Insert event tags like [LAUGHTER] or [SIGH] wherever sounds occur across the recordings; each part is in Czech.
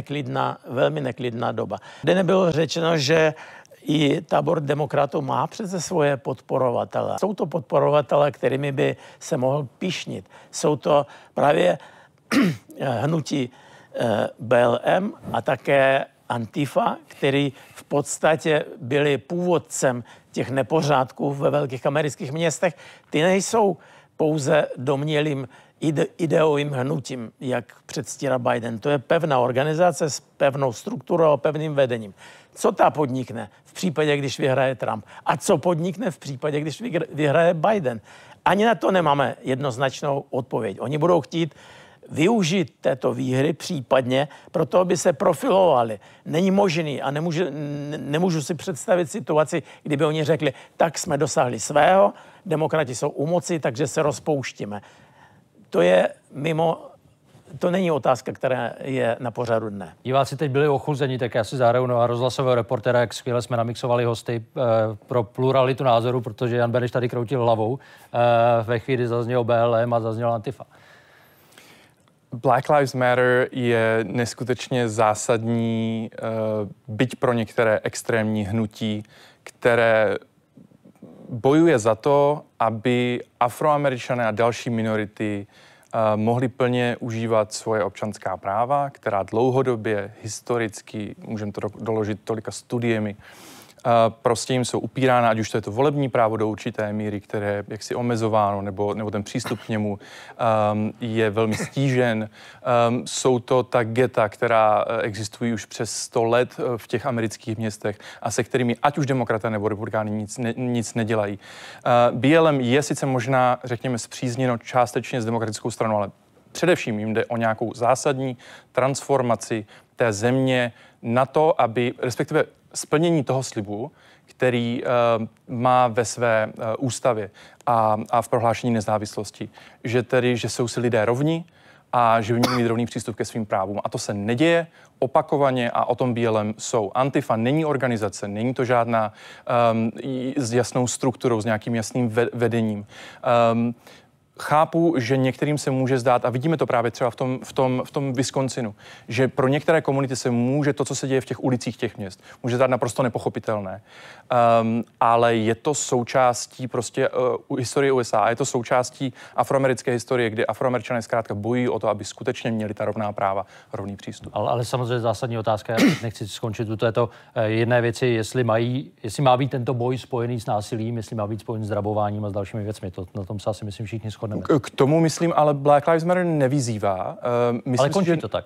neklidná, velmi neklidná doba. Kde nebylo řečeno, že i tábor demokratů má přece svoje podporovatele. Jsou to podporovatele, kterými by se mohl pišnit. Jsou to právě [CLEARS THROAT] hnutí eh, BLM a také Antifa, který v podstatě byli původcem těch nepořádků ve velkých amerických městech. Ty nejsou pouze domnělým ide, ideovým hnutím, jak předstírá Biden. To je pevná organizace s pevnou strukturou a pevným vedením. Co ta podnikne v případě, když vyhraje Trump? A co podnikne v případě, když vyhraje Biden? Ani na to nemáme jednoznačnou odpověď. Oni budou chtít využít této výhry případně, proto aby se profilovali. Není možný a nemůžu, nemůžu si představit situaci, kdyby oni řekli, tak jsme dosáhli svého, demokrati jsou u moci, takže se rozpouštíme to je mimo to není otázka, která je na pořadu dne. Diváci teď byli ochuzeni, tak já si zahraju na rozhlasového reportera, jak skvěle jsme namixovali hosty e, pro pluralitu názoru, protože Jan Beneš tady kroutil hlavou e, ve chvíli zazněl BLM a zazněl Antifa. Black Lives Matter je neskutečně zásadní, e, byť pro některé extrémní hnutí, které bojuje za to, aby afroameričané a další minority eh, mohli plně užívat svoje občanská práva, která dlouhodobě, historicky, můžeme to doložit tolika studiemi, prostě jim jsou upírána, ať už to je to volební právo do určité míry, které jaksi omezováno, nebo, nebo ten přístup k němu um, je velmi stížen. Um, jsou to ta geta, která eh, existují už přes 100 let eh, v těch amerických městech a se kterými ať už demokraté nebo republikáni nic, ne, nic nedělají. Uh, ehm, BLM je sice možná, řekněme, zpřízněno částečně s demokratickou stranou, ale Především jim jde o nějakou zásadní transformaci té země na to, aby, respektive splnění toho slibu, který uh, má ve své uh, ústavě a, a v prohlášení nezávislosti, že tedy, že jsou si lidé rovní a že měli mít rovný přístup ke svým právům. A to se neděje opakovaně a o tom bílem jsou. Antifa není organizace, není to žádná um, s jasnou strukturou, s nějakým jasným vedením. Um, chápu, že některým se může zdát, a vidíme to právě třeba v tom, v tom, v tom Wisconsinu, že pro některé komunity se může to, co se děje v těch ulicích těch měst, může zdát naprosto nepochopitelné. Um, ale je to součástí prostě uh, historie USA a je to součástí afroamerické historie, kdy afroameričané zkrátka bojují o to, aby skutečně měli ta rovná práva, rovný přístup. Ale, ale samozřejmě zásadní otázka, já nechci skončit u této eh, jedné věci, jestli, mají, jestli má být tento boj spojený s násilím, jestli má být spojený s drabováním a s dalšími věcmi. To, na tom se asi myslím všichni schodí podle mě. K tomu, myslím, ale Black Lives Matter nevyzývá. Eh, myslím, ale končí že... to tak.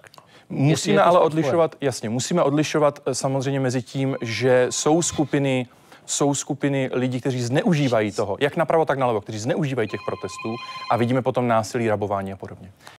Musíme ale odlišovat, jasně, musíme odlišovat eh, samozřejmě mezi tím, že jsou skupiny jsou skupiny lidí, kteří zneužívají toho, jak napravo, tak nalevo, kteří zneužívají těch protestů a vidíme potom násilí, rabování a podobně.